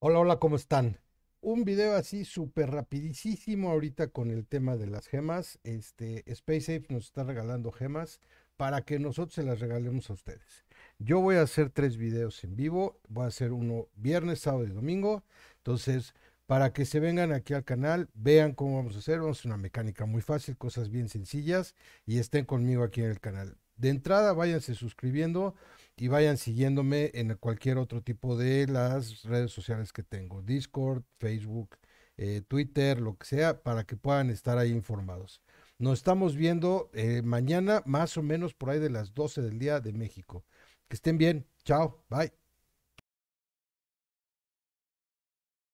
Hola, hola, ¿cómo están? Un video así súper rapidísimo ahorita con el tema de las gemas. Este, SpaceApe nos está regalando gemas para que nosotros se las regalemos a ustedes. Yo voy a hacer tres videos en vivo. Voy a hacer uno viernes, sábado y domingo. Entonces, para que se vengan aquí al canal, vean cómo vamos a hacer. Vamos a hacer una mecánica muy fácil, cosas bien sencillas y estén conmigo aquí en el canal de entrada váyanse suscribiendo y vayan siguiéndome en cualquier otro tipo de las redes sociales que tengo, Discord, Facebook, eh, Twitter, lo que sea, para que puedan estar ahí informados. Nos estamos viendo eh, mañana más o menos por ahí de las 12 del día de México. Que estén bien. Chao. Bye.